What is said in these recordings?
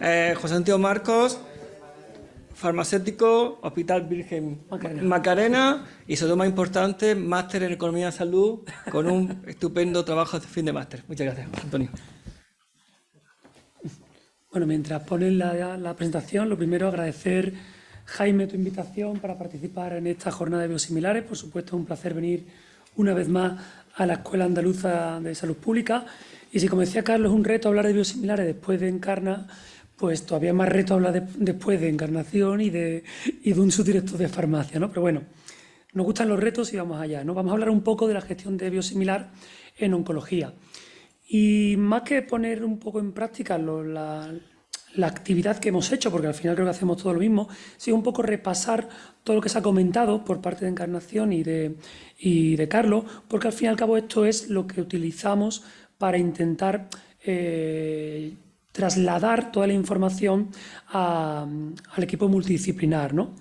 Eh, José Antonio Marcos, farmacéutico, Hospital Virgen Macarena, y sobre todo, más importante, máster en Economía de Salud, con un estupendo trabajo de fin de máster. Muchas gracias, Antonio. Bueno, mientras ponen la, presentación, lo primero agradecer, Jaime, tu invitación para participar en esta jornada de biosimilares. Por supuesto, es un placer venir una vez más a la Escuela Andaluza de Salud Pública. Y si, como decía Carlos, un reto hablar de biosimilares después de Encarna, pues todavía más reto habla después de encarnación y de, un subdirector de farmacia, ¿no? Pero bueno, nos gustan los retos y vamos allá, ¿no? Vamos a hablar un poco de la gestión de biosimilar en oncología. Y más que poner un poco en práctica la, actividad que hemos hecho, porque al final creo que hacemos todo lo mismo, sí un poco repasar todo lo que se ha comentado por parte de Encarnación y de, Carlos, porque al fin y al cabo esto es lo que utilizamos para intentar... Eh, trasladar toda la información al equipo multidisciplinar. ¿no?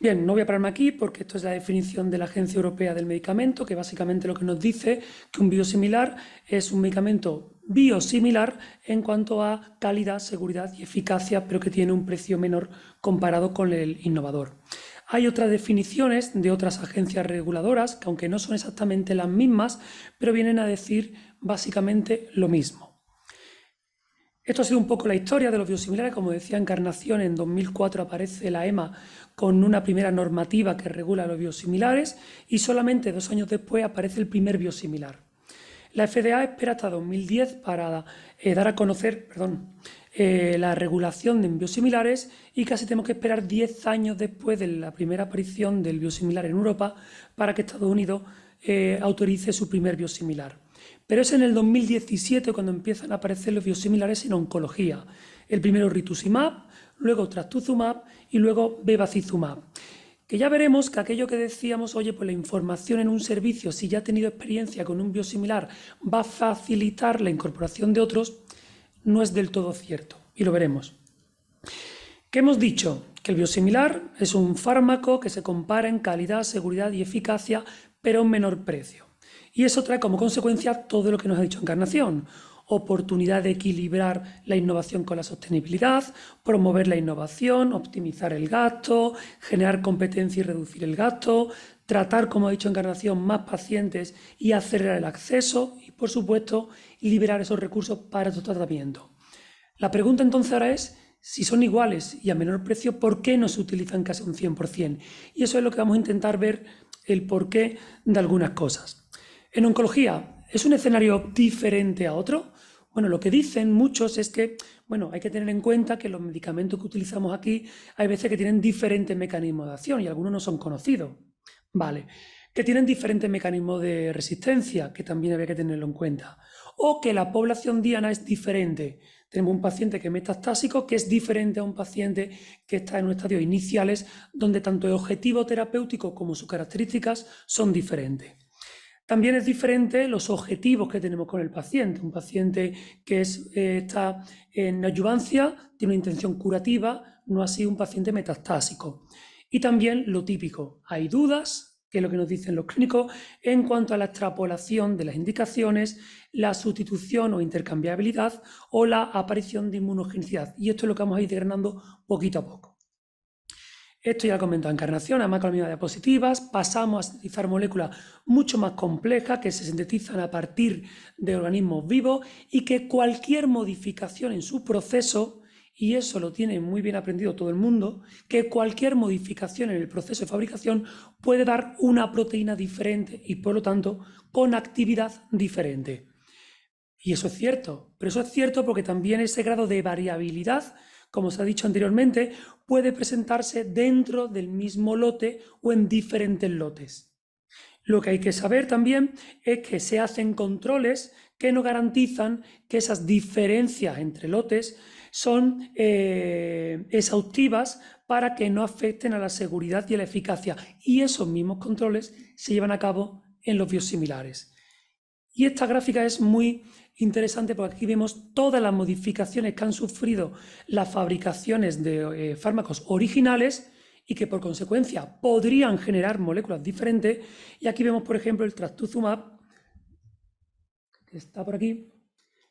Bien, no voy a pararme aquí porque esto es la definición de la Agencia Europea del Medicamento, que básicamente lo que nos dice que un biosimilar es un medicamento biosimilar en cuanto a calidad, seguridad y eficacia, pero que tiene un precio menor comparado con el innovador. Hay otras definiciones de otras agencias reguladoras que aunque no son exactamente las mismas, pero vienen a decir básicamente lo mismo. Esto ha sido un poco la historia de los biosimilares. Como decía Encarnación, en 2004 aparece la EMA con una primera normativa que regula los biosimilares y solamente dos años después aparece el primer biosimilar. La FDA espera hasta 2010 para eh, dar a conocer eh, la regulación de biosimilares y casi tenemos que esperar diez años después de la primera aparición del biosimilar en Europa para que Estados Unidos eh, autorice su primer biosimilar. Pero es en el 2017 cuando empiezan a aparecer los biosimilares en oncología. El primero rituximab, luego trastuzumab y luego bevacizumab. Que ya veremos que aquello que decíamos, oye, pues la información en un servicio, si ya ha tenido experiencia con un biosimilar, va a facilitar la incorporación de otros, no es del todo cierto. Y lo veremos. ¿Qué hemos dicho? Que el biosimilar es un fármaco que se compara en calidad, seguridad y eficacia, pero a menor precio. Y eso trae como consecuencia todo lo que nos ha dicho Encarnación. Oportunidad de equilibrar la innovación con la sostenibilidad, promover la innovación, optimizar el gasto, generar competencia y reducir el gasto, tratar, como ha dicho Encarnación, más pacientes y acelerar el acceso y, por supuesto, liberar esos recursos para su tratamiento. La pregunta entonces ahora es, si son iguales y a menor precio, ¿por qué no se utilizan casi un 100%? Y eso es lo que vamos a intentar ver el porqué de algunas cosas. En oncología, ¿es un escenario diferente a otro? Bueno, lo que dicen muchos es que, bueno, hay que tener en cuenta que los medicamentos que utilizamos aquí hay veces que tienen diferentes mecanismos de acción y algunos no son conocidos. Vale. Que tienen diferentes mecanismos de resistencia, que también había que tenerlo en cuenta. O que la población diana es diferente. Tenemos un paciente que es metastásico, que es diferente a un paciente que está en un estadio iniciales, donde tanto el objetivo terapéutico como sus características son diferentes. También es diferente los objetivos que tenemos con el paciente. Un paciente que eh, está en ayuvancia, tiene una intención curativa, no así un paciente metastásico. Y también lo típico, hay dudas, que es lo que nos dicen los clínicos, en cuanto a la extrapolación de las indicaciones, la sustitución o intercambiabilidad o la aparición de inmunogenicidad. Y esto es lo que vamos a ir desgranando poquito a poco. Esto ya lo comentó Encarnación, además con las mismas diapositivas. Pasamos a sintetizar moléculas mucho más complejas que se sintetizan a partir de organismos vivos y que cualquier modificación en su proceso, y eso lo tiene muy bien aprendido todo el mundo, que cualquier modificación en el proceso de fabricación puede dar una proteína diferente y por lo tanto con actividad diferente. Y eso es cierto, pero eso es cierto porque también ese grado de variabilidad como se ha dicho anteriormente, puede presentarse dentro del mismo lote o en diferentes lotes. Lo que hay que saber también es que se hacen controles que no garantizan que esas diferencias entre lotes son eh, exhaustivas para que no afecten a la seguridad y a la eficacia. Y esos mismos controles se llevan a cabo en los biosimilares. Y esta gráfica es muy interesante porque aquí vemos todas las modificaciones que han sufrido las fabricaciones de eh, fármacos originales y que por consecuencia podrían generar moléculas diferentes. Y aquí vemos, por ejemplo, el trastuzumab, que está por aquí,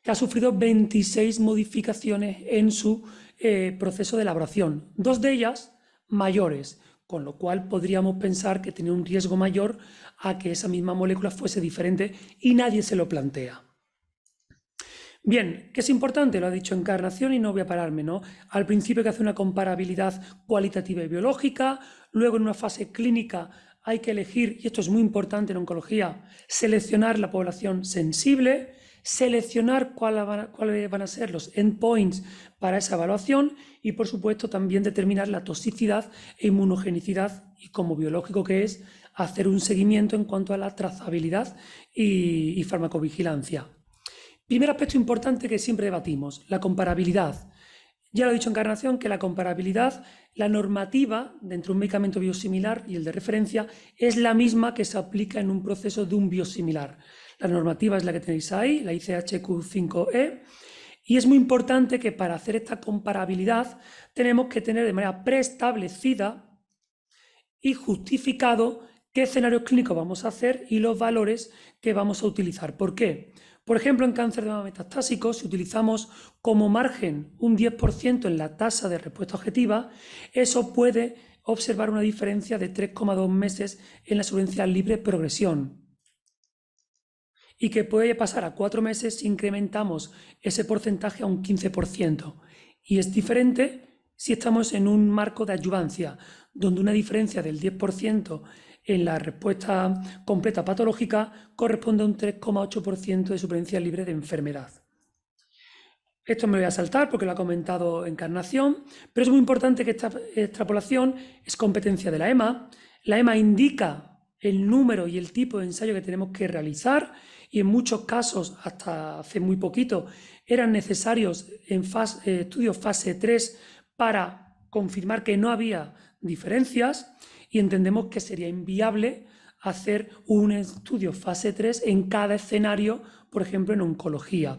que ha sufrido 26 modificaciones en su eh, proceso de elaboración, dos de ellas mayores con lo cual podríamos pensar que tenía un riesgo mayor a que esa misma molécula fuese diferente y nadie se lo plantea. Bien, ¿qué es importante? Lo ha dicho Encarnación y no voy a pararme, ¿no? Al principio que hace una comparabilidad cualitativa y biológica, luego en una fase clínica hay que elegir, y esto es muy importante en oncología, seleccionar la población sensible, seleccionar cuáles van, a ser los endpoints para esa evaluación y, por supuesto, también determinar la toxicidad e inmunogenicidad y, como biológico que es, hacer un seguimiento en cuanto a la trazabilidad y, farmacovigilancia. Primer aspecto importante que siempre debatimos, la comparabilidad. Ya lo he dicho Encarnación que la comparabilidad, la normativa de un medicamento biosimilar y el de referencia es la misma que se aplica en un proceso de un biosimilar. La normativa es la que tenéis ahí, la ICHQ5E. Y es muy importante que para hacer esta comparabilidad tenemos que tener de manera preestablecida y justificado qué escenarios clínicos vamos a hacer y los valores que vamos a utilizar. ¿Por qué? Por ejemplo, en cáncer de mama metastásico, si utilizamos como margen un 10% en la tasa de respuesta objetiva, eso puede observar una diferencia de 3,2 meses en la supervivencia libre progresión y que puede pasar a cuatro meses si incrementamos ese porcentaje a un 15%. Y es diferente si estamos en un marco de ayudancia donde una diferencia del 10% en la respuesta completa patológica corresponde a un 3,8% de supervivencia libre de enfermedad. Esto me lo voy a saltar porque lo ha comentado Encarnación, pero es muy importante que esta extrapolación es competencia de la EMA. La EMA indica el número y el tipo de ensayo que tenemos que realizar y en muchos casos, hasta hace muy poquito, eran necesarios en eh, estudios fase 3 para confirmar que no había diferencias y entendemos que sería inviable hacer un estudio fase 3 en cada escenario, por ejemplo, en oncología.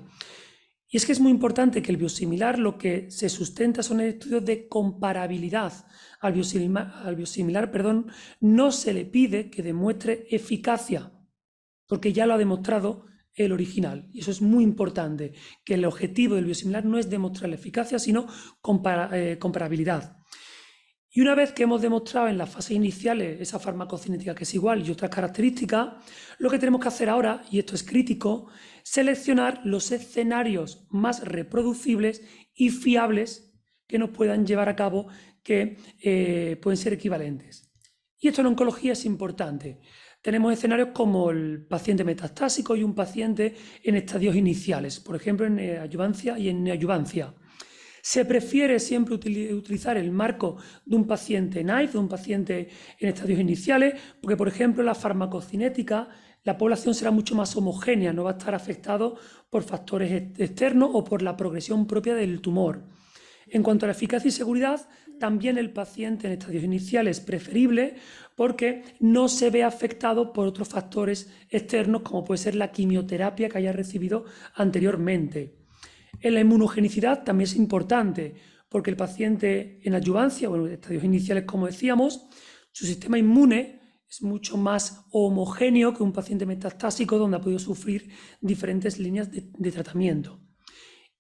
Y es que es muy importante que el biosimilar lo que se sustenta son estudios de comparabilidad. Al biosimilar, al biosimilar perdón, no se le pide que demuestre eficacia, porque ya lo ha demostrado el original. Y eso es muy importante, que el objetivo del biosimilar no es demostrar la eficacia, sino eh, comparabilidad. Y una vez que hemos demostrado en las fases iniciales esa farmacocinética que es igual y otras características, lo que tenemos que hacer ahora, y esto es crítico, seleccionar los escenarios más reproducibles y fiables que nos puedan llevar a cabo que eh, pueden ser equivalentes. Y esto en oncología es importante tenemos escenarios como el paciente metastásico y un paciente en estadios iniciales, por ejemplo, en eh, ayuvancia y en neayuvancia. Se prefiere siempre utilizar el marco de un paciente NICE, de un paciente en estadios iniciales, porque, por ejemplo, la farmacocinética, la población será mucho más homogénea, no va a estar afectado por factores externos o por la progresión propia del tumor. En cuanto a la eficacia y seguridad, también el paciente en estadios iniciales es preferible porque no se ve afectado por otros factores externos como puede ser la quimioterapia que haya recibido anteriormente. En la inmunogenicidad también es importante porque el paciente en adyuvancia, o en estadios iniciales como decíamos, su sistema inmune es mucho más homogéneo que un paciente metastásico donde ha podido sufrir diferentes líneas de tratamiento.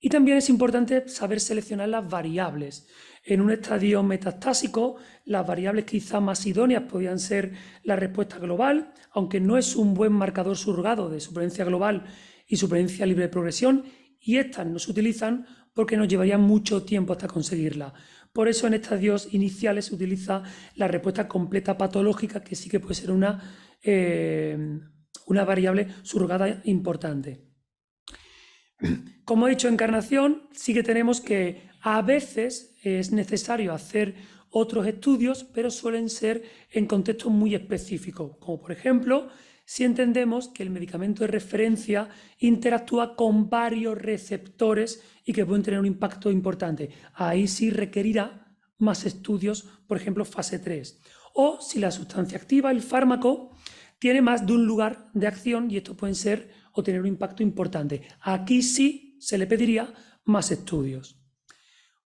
Y también es importante saber seleccionar las variables. En un estadio metastásico, las variables quizá más idóneas podían ser la respuesta global, aunque no es un buen marcador surgado de supervivencia global y supervivencia libre de progresión, y estas no se utilizan porque nos llevaría mucho tiempo hasta conseguirla. Por eso en estadios iniciales se utiliza la respuesta completa patológica, que sí que puede ser una, eh, una variable surgada importante. Como he dicho, encarnación, sí que tenemos que a veces es necesario hacer otros estudios, pero suelen ser en contextos muy específicos, como por ejemplo si entendemos que el medicamento de referencia interactúa con varios receptores y que pueden tener un impacto importante. Ahí sí requerirá más estudios, por ejemplo, fase 3. O si la sustancia activa, el fármaco, tiene más de un lugar de acción y esto puede ser o tener un impacto importante. Aquí sí se le pediría más estudios.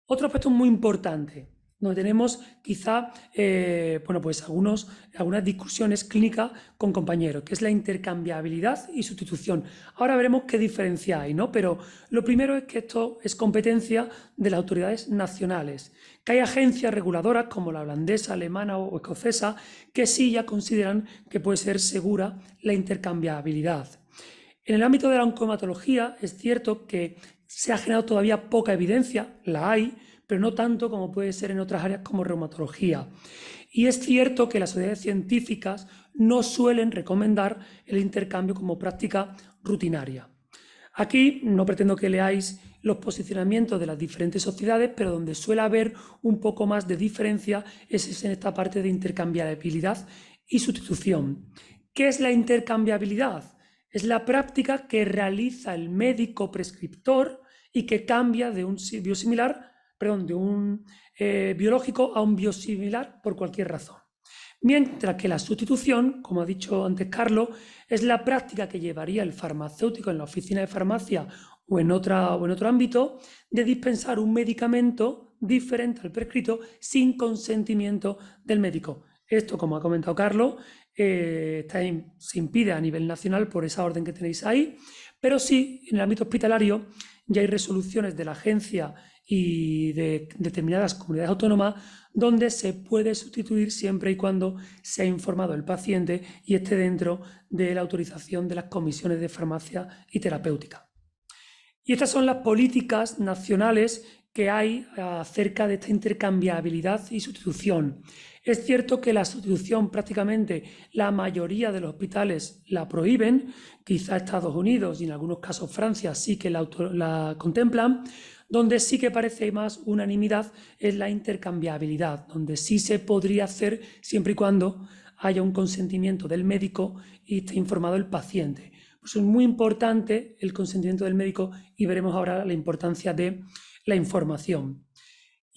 Otro aspecto muy importante, donde tenemos quizá eh, bueno, pues algunos, algunas discusiones clínicas con compañeros, que es la intercambiabilidad y sustitución. Ahora veremos qué diferencia hay, ¿no? Pero lo primero es que esto es competencia de las autoridades nacionales, que hay agencias reguladoras como la holandesa, alemana o escocesa, que sí ya consideran que puede ser segura la intercambiabilidad. En el ámbito de la oncomatología es cierto que se ha generado todavía poca evidencia, la hay, pero no tanto como puede ser en otras áreas como reumatología. Y es cierto que las sociedades científicas no suelen recomendar el intercambio como práctica rutinaria. Aquí no pretendo que leáis los posicionamientos de las diferentes sociedades, pero donde suele haber un poco más de diferencia es en esta parte de intercambiabilidad y sustitución. ¿Qué es la intercambiabilidad? Es la práctica que realiza el médico prescriptor y que cambia de un biosimilar, perdón, de un eh, biológico a un biosimilar por cualquier razón. Mientras que la sustitución, como ha dicho antes Carlos, es la práctica que llevaría el farmacéutico en la oficina de farmacia o en, en otro ámbito de dispensar un medicamento diferente al prescrito sin consentimiento del médico. Esto, como ha comentado Carlos, eh, se impide a nivel nacional por esa orden que tenéis ahí, pero sí, en el ámbito hospitalario ya hay resoluciones de la agencia y de determinadas comunidades autónomas donde se puede sustituir siempre y cuando se ha informado el paciente y esté dentro de la autorización de las comisiones de farmacia y terapéutica. Y estas son las políticas nacionales que hay acerca de esta intercambiabilidad y sustitución. Es cierto que la sustitución prácticamente la mayoría de los hospitales la prohíben, quizá Estados Unidos y en algunos casos Francia sí que la, contemplan, donde sí que parece más unanimidad es la intercambiabilidad, donde sí se podría hacer siempre y cuando haya un consentimiento del médico y esté informado el paciente. Pues es muy importante el consentimiento del médico y veremos ahora la importancia de la información.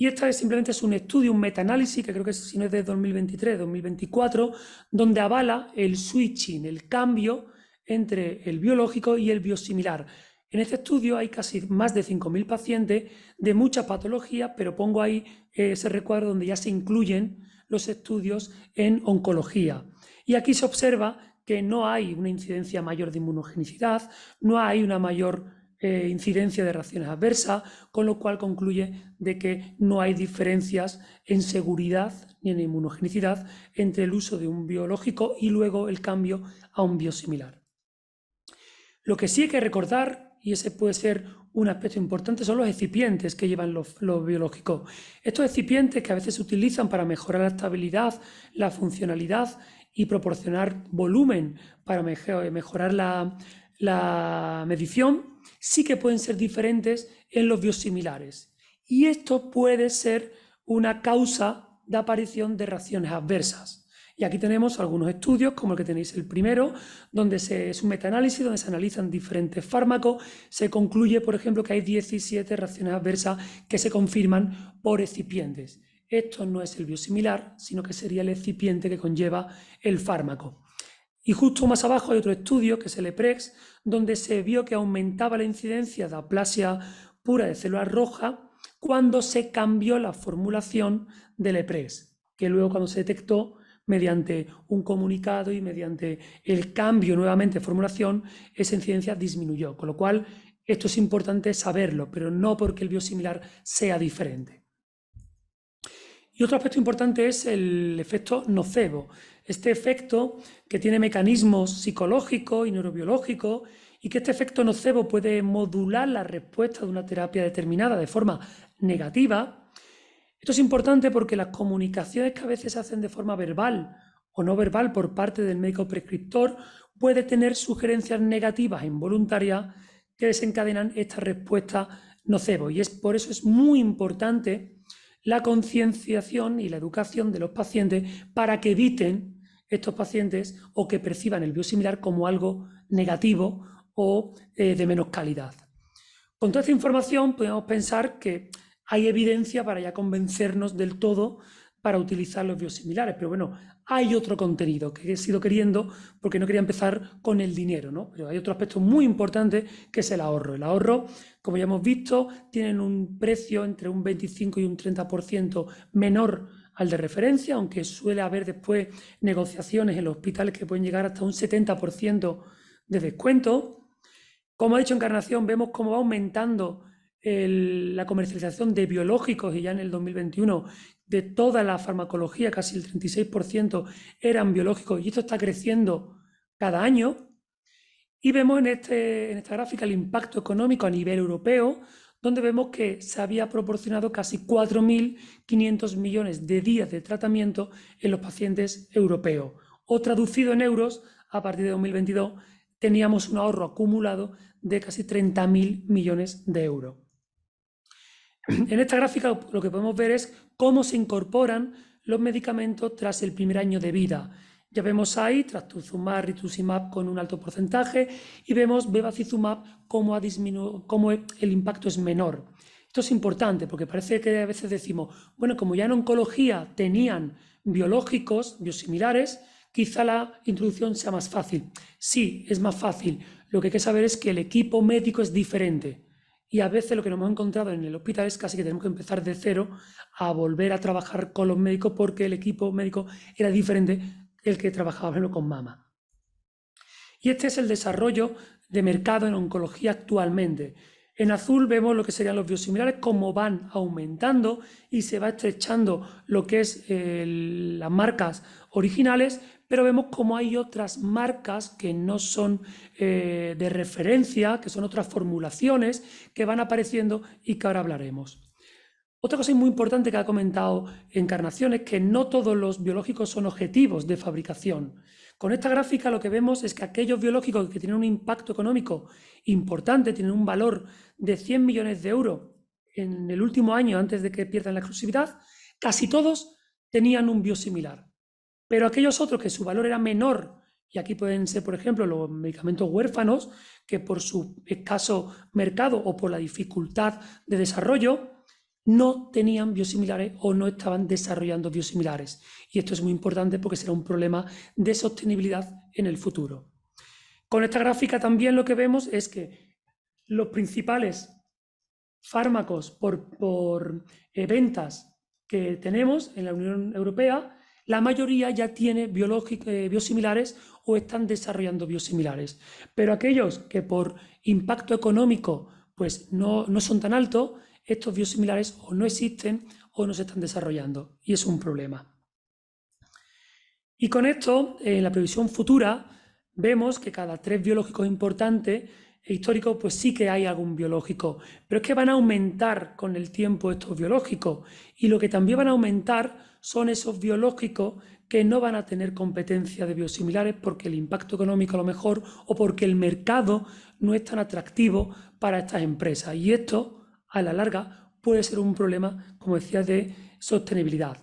Y esta es simplemente es un estudio, un metaanálisis, que creo que si no es de 2023, 2024, donde avala el switching, el cambio entre el biológico y el biosimilar. En este estudio hay casi más de 5.000 pacientes de muchas patologías, pero pongo ahí eh, ese recuadro donde ya se incluyen los estudios en oncología. Y aquí se observa que no hay una incidencia mayor de inmunogenicidad, no hay una mayor eh, incidencia de reacciones adversas, con lo cual concluye de que no hay diferencias en seguridad ni en inmunogenicidad entre el uso de un biológico y luego el cambio a un biosimilar. Lo que sí hay que recordar, y ese puede ser un aspecto importante, son los excipientes que llevan los, los biológicos. Estos excipientes que a veces se utilizan para mejorar la estabilidad, la funcionalidad y proporcionar volumen para mejorar la, la medición sí que pueden ser diferentes en los biosimilares. Y esto puede ser una causa de aparición de reacciones adversas. Y aquí tenemos algunos estudios, como el que tenéis el primero, donde se, es un metaanálisis, donde se analizan diferentes fármacos. Se concluye, por ejemplo, que hay 17 reacciones adversas que se confirman por excipientes. Esto no es el biosimilar, sino que sería el excipiente que conlleva el fármaco. Y justo más abajo hay otro estudio, que es el EPREX, donde se vio que aumentaba la incidencia de aplasia pura de célula roja cuando se cambió la formulación del EPREX, que luego cuando se detectó mediante un comunicado y mediante el cambio nuevamente de formulación, esa incidencia disminuyó. Con lo cual, esto es importante saberlo, pero no porque el biosimilar sea diferente. Y otro aspecto importante es el efecto nocebo. Este efecto que tiene mecanismos psicológicos y neurobiológicos y que este efecto nocebo puede modular la respuesta de una terapia determinada de forma negativa. Esto es importante porque las comunicaciones que a veces se hacen de forma verbal o no verbal por parte del médico prescriptor puede tener sugerencias negativas e involuntarias que desencadenan esta respuesta nocebo. Y es por eso es muy importante la concienciación y la educación de los pacientes para que eviten estos pacientes o que perciban el biosimilar como algo negativo o eh, de menos calidad. Con toda esta información podemos pensar que hay evidencia para ya convencernos del todo para utilizar los biosimilares, pero bueno, hay otro contenido que he sido queriendo porque no quería empezar con el dinero, ¿no? Pero hay otro aspecto muy importante que es el ahorro. El ahorro, como ya hemos visto, tienen un precio entre un 25 y un 30% menor al de referencia, aunque suele haber después negociaciones en los hospitales que pueden llegar hasta un 70% de descuento. Como ha dicho Encarnación, vemos cómo va aumentando la comercialización de biológicos y ya en el 2021 de toda la farmacología, casi el 36% eran biológicos y esto está creciendo cada año. Y vemos en, este, en esta gráfica el impacto económico a nivel europeo, donde vemos que se había proporcionado casi 4.500 millones de días de tratamiento en los pacientes europeos. O traducido en euros, a partir de 2022 teníamos un ahorro acumulado de casi 30.000 millones de euros. En esta gráfica lo que podemos ver es cómo se incorporan los medicamentos tras el primer año de vida. Ya vemos ahí trastuzumab, rituximab con un alto porcentaje y vemos bevacizumab como el impacto es menor. Esto es importante porque parece que a veces decimos, bueno, como ya en oncología tenían biológicos, biosimilares, quizá la introducción sea más fácil. Sí, es más fácil. Lo que hay que saber es que el equipo médico es diferente. Y a veces lo que nos hemos encontrado en el hospital es casi que tenemos que empezar de cero a volver a trabajar con los médicos porque el equipo médico era diferente el que trabajaba con mama. Y este es el desarrollo de mercado en oncología actualmente. En azul vemos lo que serían los biosimilares, cómo van aumentando y se va estrechando lo que es eh, las marcas originales, pero vemos cómo hay otras marcas que no son eh, de referencia, que son otras formulaciones que van apareciendo y que ahora hablaremos. Otra cosa muy importante que ha comentado Encarnación es que no todos los biológicos son objetivos de fabricación. Con esta gráfica lo que vemos es que aquellos biológicos que tienen un impacto económico importante, tienen un valor de 100 millones de euros en el último año antes de que pierdan la exclusividad, casi todos tenían un biosimilar. Pero aquellos otros que su valor era menor, y aquí pueden ser, por ejemplo, los medicamentos huérfanos, que por su escaso mercado o por la dificultad de desarrollo, no tenían biosimilares o no estaban desarrollando biosimilares. Y esto es muy importante porque será un problema de sostenibilidad en el futuro. Con esta gráfica también lo que vemos es que los principales fármacos por, eh, ventas que tenemos en la Unión Europea la mayoría ya tiene eh, biosimilares o están desarrollando biosimilares. Pero aquellos que por impacto económico pues no, no son tan altos, estos biosimilares o no existen o no se están desarrollando. Y es un problema. Y con esto, en la previsión futura, vemos que cada tres biológicos importantes e históricos, pues sí que hay algún biológico, pero es que van a aumentar con el tiempo estos biológicos. Y lo que también van a aumentar son esos biológicos que no van a tener competencia de biosimilares porque el impacto económico a lo mejor o porque el mercado no es tan atractivo para estas empresas. Y esto, a la larga, puede ser un problema, como decía, de sostenibilidad.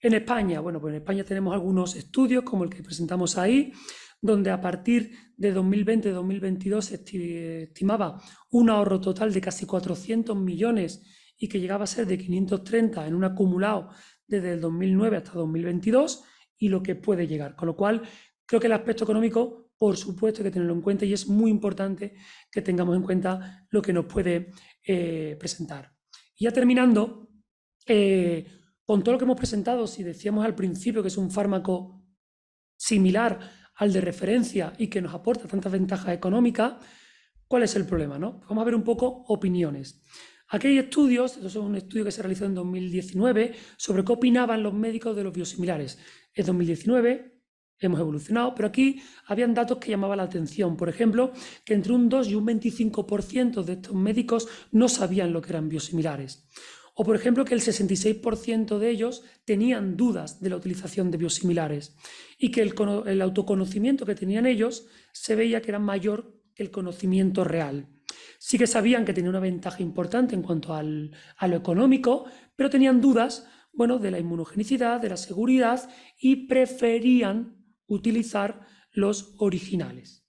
En España, bueno, pues en España tenemos algunos estudios como el que presentamos ahí, donde a partir de 2020-2022 se estimaba un ahorro total de casi 400 millones y que llegaba a ser de 530 en un acumulado desde el 2009 hasta 2022 y lo que puede llegar. Con lo cual, creo que el aspecto económico, por supuesto, hay que tenerlo en cuenta y es muy importante que tengamos en cuenta lo que nos puede eh, presentar. Y ya terminando, eh, con todo lo que hemos presentado, si decíamos al principio que es un fármaco similar al de referencia y que nos aporta tantas ventajas económicas, ¿cuál es el problema? No? Pues vamos a ver un poco opiniones. Aquí hay estudios, esto es un estudio que se realizó en 2019, sobre qué opinaban los médicos de los biosimilares. En 2019 hemos evolucionado, pero aquí habían datos que llamaban la atención. Por ejemplo, que entre un 2 y un 25% de estos médicos no sabían lo que eran biosimilares. O, por ejemplo, que el 66% de ellos tenían dudas de la utilización de biosimilares y que el, el autoconocimiento que tenían ellos se veía que era mayor que el conocimiento real. Sí que sabían que tenía una ventaja importante en cuanto a lo económico, pero tenían dudas, bueno, de la inmunogenicidad, de la seguridad y preferían utilizar los originales.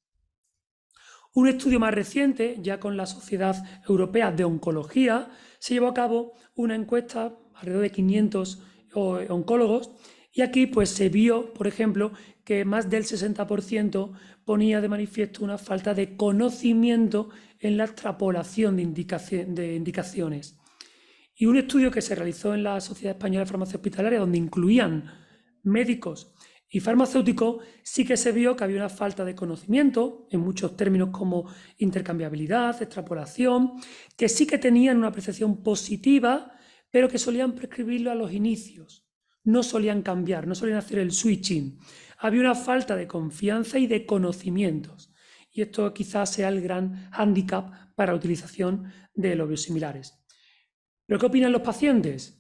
Un estudio más reciente, ya con la Sociedad Europea de Oncología, se llevó a cabo una encuesta alrededor de 500 eh, oncólogos y aquí pues se vio, por ejemplo, que más del 60% ponía de manifiesto una falta de conocimiento en la extrapolación de, indicaciones. Y un estudio que se realizó en la Sociedad Española de Farmacia Hospitalaria, donde incluían médicos y farmacéuticos, sí que se vio que había una falta de conocimiento en muchos términos como intercambiabilidad, extrapolación, que sí que tenían una percepción positiva, pero que solían prescribirlo a los inicios. No solían cambiar, no solían hacer el switching. Había una falta de confianza y de conocimientos. Y esto quizás sea el gran hándicap para la utilización de los biosimilares. ¿Pero qué opinan los pacientes?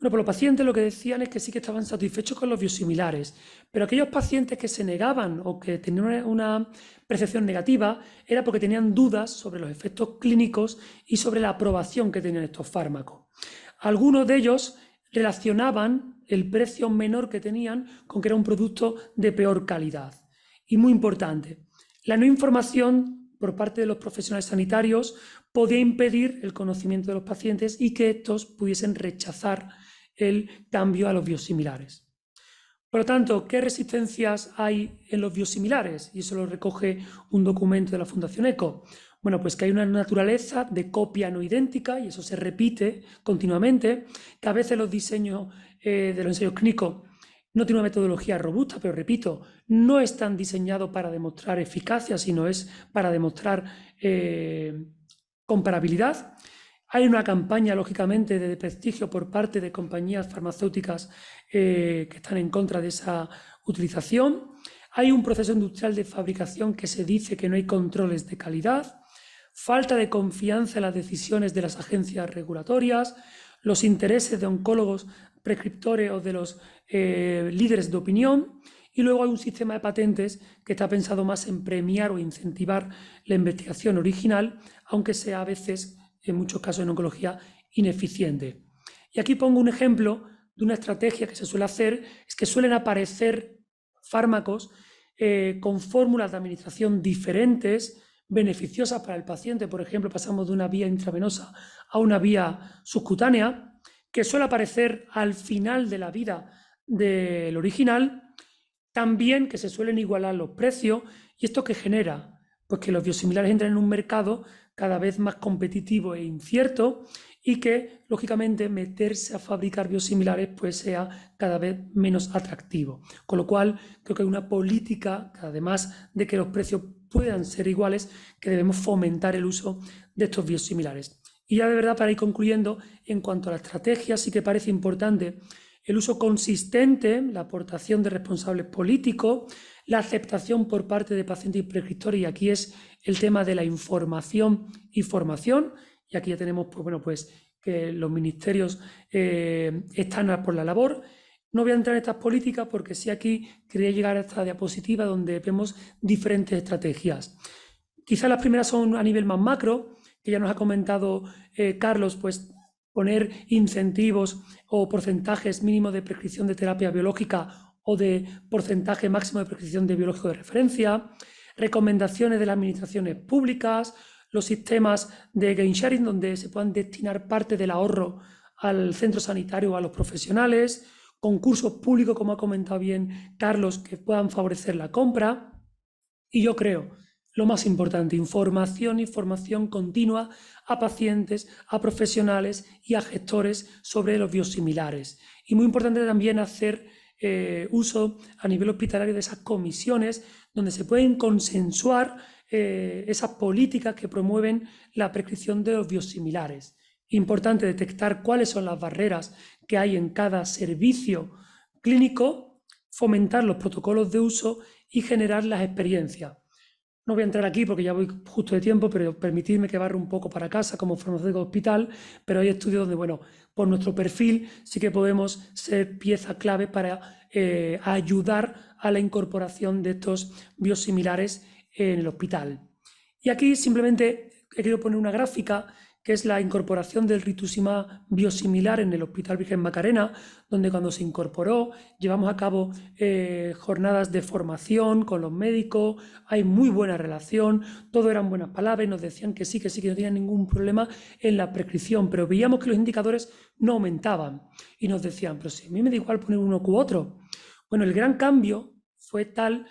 Bueno, pues los pacientes lo que decían es que sí que estaban satisfechos con los biosimilares, pero aquellos pacientes que se negaban o que tenían una percepción negativa era porque tenían dudas sobre los efectos clínicos y sobre la aprobación que tenían estos fármacos. Algunos de ellos relacionaban el precio menor que tenían con que era un producto de peor calidad. Y muy importante, la no información por parte de los profesionales sanitarios podía impedir el conocimiento de los pacientes y que estos pudiesen rechazar el cambio a los biosimilares. Por lo tanto, ¿qué resistencias hay en los biosimilares? Y eso lo recoge un documento de la Fundación ECO. Bueno, pues que hay una naturaleza de copia no idéntica y eso se repite continuamente, que a veces los diseños eh, de los ensayos clínicos no tienen una metodología robusta, pero repito, no están diseñados para demostrar eficacia, sino es para demostrar eh, comparabilidad. Hay una campaña, lógicamente, de prestigio por parte de compañías farmacéuticas eh, que están en contra de esa utilización. Hay un proceso industrial de fabricación que se dice que no hay controles de calidad falta de confianza en las decisiones de las agencias regulatorias, los intereses de oncólogos prescriptores o de los eh, líderes de opinión. Y luego hay un sistema de patentes que está pensado más en premiar o incentivar la investigación original, aunque sea a veces, en muchos casos en oncología, ineficiente. Y aquí pongo un ejemplo de una estrategia que se suele hacer, es que suelen aparecer fármacos eh, con fórmulas de administración diferentes, beneficiosas para el paciente. Por ejemplo, pasamos de una vía intravenosa a una vía subcutánea, que suele aparecer al final de la vida del original. También que se suelen igualar los precios. ¿Y esto que genera? Pues que los biosimilares entran en un mercado cada vez más competitivo e incierto y que, lógicamente, meterse a fabricar biosimilares pues sea cada vez menos atractivo. Con lo cual, creo que hay una política, además de que los precios puedan ser iguales, que debemos fomentar el uso de estos biosimilares. Y ya de verdad, para ir concluyendo, en cuanto a la estrategia, sí que parece importante el uso consistente, la aportación de responsables políticos, la aceptación por parte de pacientes y prescriptores, y aquí es el tema de la información y formación, y aquí ya tenemos, pues, pues, que los ministerios eh, están por la labor. No voy a entrar en estas políticas porque sí aquí quería llegar a esta diapositiva donde vemos diferentes estrategias. Quizás las primeras son a nivel más macro, que ya nos ha comentado eh, Carlos, pues poner incentivos o porcentajes mínimos de prescripción de terapia biológica o de porcentaje máximo de prescripción de biológico de referencia, recomendaciones de las administraciones públicas, los sistemas de gain sharing donde se puedan destinar parte del ahorro al centro sanitario o a los profesionales, concursos públicos, como ha comentado bien Carlos, que puedan favorecer la compra. Y yo creo, lo más importante, información, información continua a pacientes, a profesionales y a gestores sobre los biosimilares. Y muy importante también hacer eh, uso a nivel hospitalario de esas comisiones donde se pueden consensuar eh, esas políticas que promueven la prescripción de los biosimilares. Importante detectar cuáles son las barreras que hay en cada servicio clínico, fomentar los protocolos de uso y generar las experiencias. No voy a entrar aquí porque ya voy justo de tiempo, pero permitidme que barre un poco para casa como farmacéutico hospital, pero hay estudios donde, bueno, por nuestro perfil sí que podemos ser piezas clave para eh, ayudar a la incorporación de estos biosimilares en el hospital. Y aquí simplemente he querido poner una gráfica que es la incorporación del rituximab biosimilar en el Hospital Virgen Macarena, donde cuando se incorporó llevamos a cabo eh, jornadas de formación con los médicos, hay muy buena relación, todo eran buenas palabras nos decían que sí, que sí, que no tenían ningún problema en la prescripción, pero veíamos que los indicadores no aumentaban y nos decían, pero si a mí me da igual poner uno u otro. Bueno, el gran cambio fue tal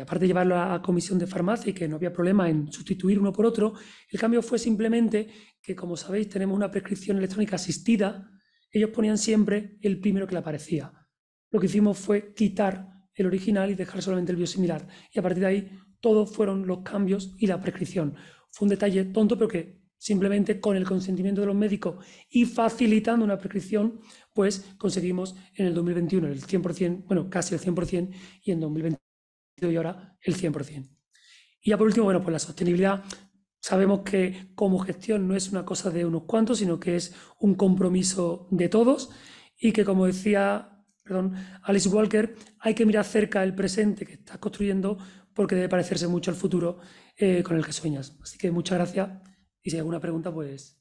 aparte de llevarlo a comisión de farmacia y que no había problema en sustituir uno por otro, el cambio fue simplemente que, como sabéis, tenemos una prescripción electrónica asistida, ellos ponían siempre el primero que le aparecía. Lo que hicimos fue quitar el original y dejar solamente el biosimilar. Y a partir de ahí, todos fueron los cambios y la prescripción. Fue un detalle tonto, pero que simplemente con el consentimiento de los médicos y facilitando una prescripción, pues conseguimos en el 2021 el 100%, bueno, casi el 100%, y en 2021 y ahora el 100%. Y ya por último, bueno, pues la sostenibilidad. Sabemos que como gestión no es una cosa de unos cuantos, sino que es un compromiso de todos y que, como decía perdón, Alice Walker, hay que mirar cerca el presente que estás construyendo porque debe parecerse mucho al futuro eh, con el que sueñas. Así que muchas gracias y si hay alguna pregunta, pues...